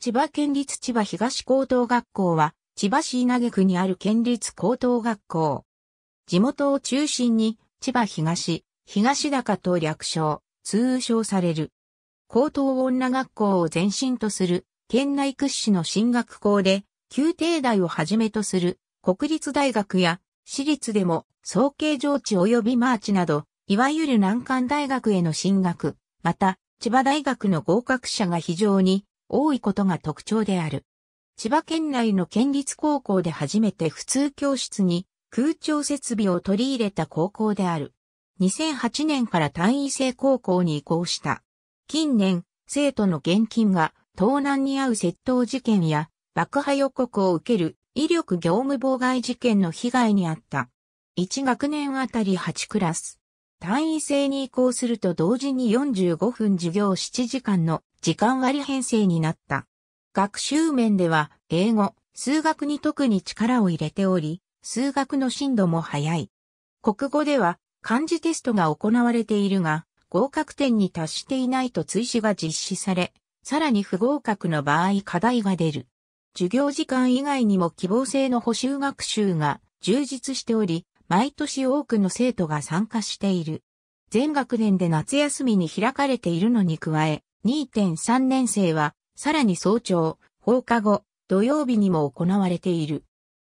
千葉県立千葉東高等学校は、千葉市稲毛区にある県立高等学校。地元を中心に、千葉東、東高と略称、通称される。高等女学校を前身とする、県内屈指の進学校で、旧帝大をはじめとする、国立大学や、私立でも、総計上智及びマーチなど、いわゆる難関大学への進学、また、千葉大学の合格者が非常に多いことが特徴である。千葉県内の県立高校で初めて普通教室に空調設備を取り入れた高校である。2008年から単位制高校に移行した。近年、生徒の現金が盗難に遭う窃盗事件や爆破予告を受ける威力業務妨害事件の被害にあった。1学年あたり8クラス。単位制に移行すると同時に45分授業7時間の時間割編成になった。学習面では英語、数学に特に力を入れており、数学の進度も早い。国語では漢字テストが行われているが、合格点に達していないと追試が実施され、さらに不合格の場合課題が出る。授業時間以外にも希望性の補修学習が充実しており、毎年多くの生徒が参加している。全学年で夏休みに開かれているのに加え、2.3年生は、さらに早朝、放課後、土曜日にも行われている。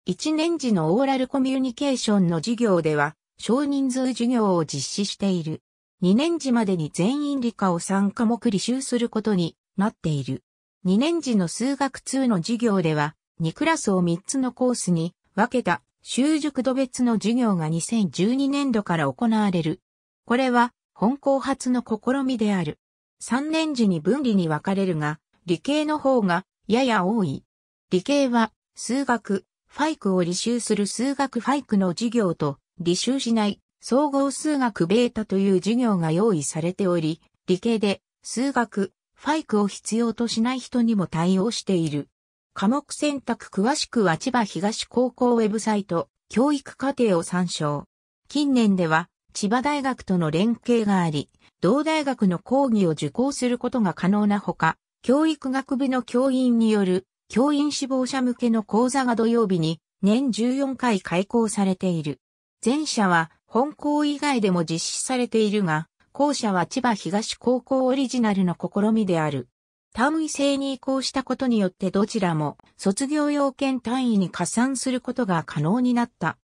1年時のオーラルコミュニケーションの授業では、少人数授業を実施している。2年時までに全員理科を参科目履修することになっている。2年時の数学2の授業では、2クラスを3つのコースに分けた習熟度別の授業が2012年度から行われる。これは本校初の試みである。3年時に分離に分かれるが、理系の方がやや多い。理系は数学、ファイクを履修する数学ファイクの授業と履修しない総合数学ベータという授業が用意されており、理系で数学、ファイクを必要としない人にも対応している。科目選択詳しくは千葉東高校ウェブサイト、教育課程を参照。近年では千葉大学との連携があり、同大学の講義を受講することが可能なほか、教育学部の教員による教員志望者向けの講座が土曜日に年14回開講されている。前者は本校以外でも実施されているが、後者は千葉東高校オリジナルの試みである。単位制に移行したことによってどちらも卒業要件単位に加算することが可能になった。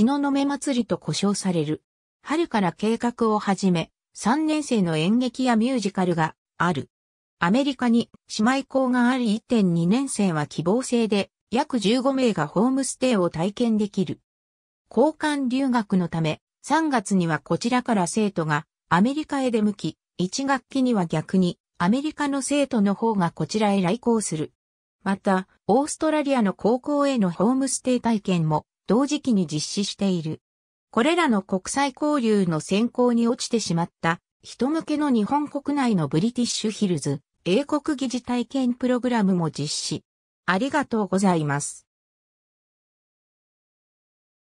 の目祭りと呼称される。春から計画を始め、3年生の演劇やミュージカルがある。アメリカに姉妹校があり1.2年生は希望制で約15名がホームステイを体験できる。交換留学のため3月にはこちらから生徒がアメリカへ出向き、1学期には逆にアメリカの生徒の方がこちらへ来校する。また、オーストラリアの高校へのホームステイ体験も同時期に実施している。これらの国際交流の選考に落ちてしまった人向けの日本国内のブリティッシュヒルズ英国疑似体験プログラムも実施。ありがとうございます。